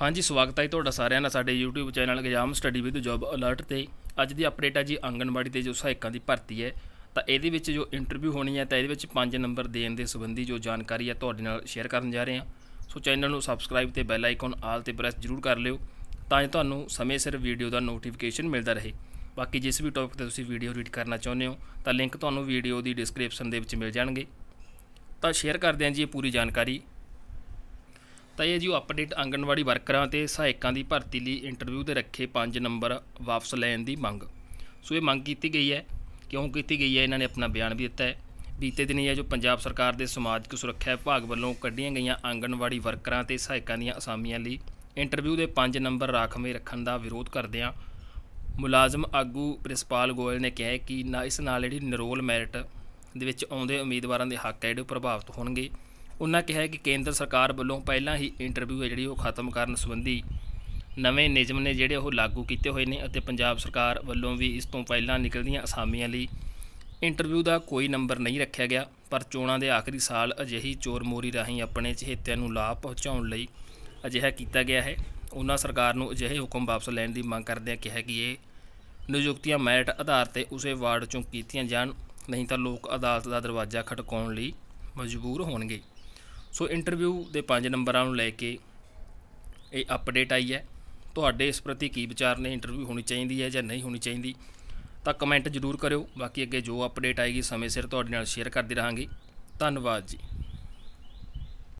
ਹਾਂਜੀ ਸਵਾਗਤ ਹੈ ਤੁਹਾਡਾ ਸਾਰਿਆਂ ਦਾ ਸਾਡੇ YouTube channel exam study with job alert ਤੇ ਅੱਜ ਦੀ ਅਪਡੇਟ ਹੈ ਜੀ ਆਂਗਣਵਾੜੀ ਤੇ ਜੋ ਸਹਾਇਕਾਂ ਦੀ ਭਰਤੀ ਹੈ ਤਾਂ ਇਹਦੇ ਵਿੱਚ ਜੋ ਇੰਟਰਵਿਊ ਹੋਣੀ ਹੈ ਤਾਂ ਇਹਦੇ ਵਿੱਚ 5 ਨੰਬਰ ਦੇਣ ਦੇ ਸੰਬੰਧੀ ਜੋ ਜਾਣਕਾਰੀ ਹੈ ਤੁਹਾਡੇ ਨਾਲ ਸ਼ੇਅਰ ਕਰਨ ਜਾ ਰਹੇ ਹਾਂ ਸੋ ਚੈਨਲ ਨੂੰ ਸਬਸਕ੍ਰਾਈਬ ਤੇ ਬੈਲ ਆਈਕਨ ਆਲ ਤੇ ਪ੍ਰੈਸ ਜ਼ਰੂਰ ਕਰ ਲਿਓ ਤਾਂ ਜੋ ਤੁਹਾਨੂੰ ਸਮੇਂ ਸਿਰ ਵੀਡੀਓ ਦਾ ਨੋਟੀਫਿਕੇਸ਼ਨ ਮਿਲਦਾ ਰਹੇ ਬਾਕੀ ਜਿਸ ਵੀ ਟੌਪਿਕ ਤੇ ਤੁਸੀਂ ਵੀਡੀਓ ਰੀਡ ਕਰਨਾ ਚਾਹੁੰਦੇ ਹੋ ਤਾਂ ਲਿੰਕ ਤੁਹਾਨੂੰ ਵੀਡੀਓ ਦੀ ਡਿਸਕ੍ਰਿਪਸ਼ਨ ਦੇ ਵਿੱਚ ਮਿਲ ਜਾਣਗੇ ਤਾਂ ਸ਼ੇਅਰ ਕਰਦੇ ਹਾਂ ਜੀ ਇਹ ਪੂਰੀ ਜਾਣਕਾਰੀ ਤਾਂ ਇਹ ਜੀ ਉਹ ਅਪਡੇਟ ਆਂਗਣਵਾੜੀ ਵਰਕਰਾਂ ਤੇ ਸਹਾਇਕਾਂ ਦੀ ਭਰਤੀ ਲਈ ਇੰਟਰਵਿਊ ਦੇ ਰੱਖੇ 5 ਨੰਬਰ ਵਾਪਸ ਲੈਣ ਦੀ ਮੰਗ ਸੋ ਇਹ ਮੰਗ ਕੀਤੀ ਗਈ ਹੈ ਕਿਉਂ ਕੀਤੀ ਗਈ ਹੈ ਇਹਨਾਂ ਨੇ ਆਪਣਾ ਬਿਆਨ ਵੀ ਦਿੱਤਾ ਹੈ ਬੀਤੇ ਦਿਨੀ ਹੈ ਜੋ ਪੰਜਾਬ ਸਰਕਾਰ ਦੇ ਸਮਾਜਿਕ ਸੁਰੱਖਿਆ ਵਿਭਾਗ ਵੱਲੋਂ ਕੱਢੀਆਂ ਗਈਆਂ ਆਂਗਣਵਾੜੀ ਵਰਕਰਾਂ ਤੇ ਸਹਾਇਕਾਂ ਦੀਆਂ ਅਸਾਮੀਆਂ ਲਈ ਇੰਟਰਵਿਊ ਦੇ 5 ਨੰਬਰ ਰਾਖਵੇਂ ਰੱਖਣ ਦਾ ਵਿਰੋਧ ਕਰਦੇ ਆ ਮੁਲਾਜ਼ਮ ਆਗੂ ਪ੍ਰਿੰਸੀਪਲ ਗੋਇਲ ਨੇ ਕਿਹਾ ਕਿ ਨਾ ਇਸ ਨਾਲ ਜਿਹੜੀ ਨਿਰੋਲ ਮੈਰਿਟ ਦੇ ਵਿੱਚ ਆਉਂਦੇ ਉਮੀਦਵਾਰਾਂ ਦੇ ਹੱਕ ਹੈ ਜਿਹੜੇ ਪ੍ਰਭਾਵਿਤ ਹੋਣਗੇ ਉਹਨਾਂ ਕਿਹਾ ਕਿ ਕੇਂਦਰ ਸਰਕਾਰ ਵੱਲੋਂ ਪਹਿਲਾਂ ਹੀ ਇੰਟਰਵਿਊ ਹੈ ਜਿਹੜੀ ਉਹ ਖਤਮ ਕਰਨ ਸੰਬੰਧੀ ਨਵੇਂ ਨਿਯਮ ਨੇ ਜਿਹੜੇ ਉਹ ਲਾਗੂ ਕੀਤੇ ਹੋਏ ਨੇ ਅਤੇ ਪੰਜਾਬ ਸਰਕਾਰ ਵੱਲੋਂ ਵੀ ਇਸ ਤੋਂ ਪਹਿਲਾਂ ਨਿਕਲਦੀਆਂ ਅਸਾਮੀਆਂ ਲਈ ਇੰਟਰਵਿਊ ਦਾ ਕੋਈ ਨੰਬਰ ਨਹੀਂ ਰੱਖਿਆ ਗਿਆ ਪਰ ਚੋਣਾਂ ਦੇ ਆਖਰੀ ਸਾਲ ਅਜਿਹੀ ਚੋਰ ਮੋਰੀ ਰਾਹੀਂ ਆਪਣੇ ਚਹੇਤਿਆਂ ਨੂੰ ਲਾਭ ਪਹੁੰਚਾਉਣ ਲਈ ਅਜਿਹਾ ਕੀਤਾ ਗਿਆ ਹੈ ਉਹਨਾਂ ਸਰਕਾਰ ਨੂੰ ਅਜਿਹੇ ਹੁਕਮ ਵਾਪਸ ਲੈਣ ਦੀ ਮੰਗ ਕਰਦਿਆਂ ਕਿਹਾ ਕਿ ਇਹ ਨਿਯੁਕਤੀਆਂ ਮੈਰਿਟ ਆਧਾਰ ਤੇ ਉਸੇ ਵਾਰਡ ਚੋਂ ਕੀਤੀਆਂ ਜਾਣ ਨਹੀਂ ਤਾਂ ਲੋਕ ਅਦਾਲਤ ਦਾ ਦਰਵਾਜ਼ਾ ਖਟਕਾਉਣ ਲਈ ਮਜਬੂਰ ਹੋਣਗੇ ਸੋ ਇੰਟਰਵਿਊ ਦੇ 5 ਨੰਬਰਾਂ ਨੂੰ ਲੈ ਕੇ ਇਹ ਅਪਡੇਟ ਆਈ ਹੈ ਤੁਹਾਡੇ ਇਸ ਪ੍ਰਤੀ ਕੀ ਵਿਚਾਰ ਨੇ ਇੰਟਰਵਿਊ ਹੋਣੀ ਚਾਹੀਦੀ ਹੈ ਜਾਂ ਨਹੀਂ ਹੋਣੀ ਚਾਹੀਦੀ ਤਾਂ ਕਮੈਂਟ ਜ਼ਰੂਰ ਕਰਿਓ ਬਾਕੀ ਅੱਗੇ ਜੋ ਅਪਡੇਟ ਆਏਗੀ ਸਮੇਂ ਸਿਰ ਤੁਹਾਡੇ ਨਾਲ ਸ਼ੇਅਰ ਕਰਦੇ ਰਹਾਂਗੇ ਧੰਨਵਾਦ ਜੀ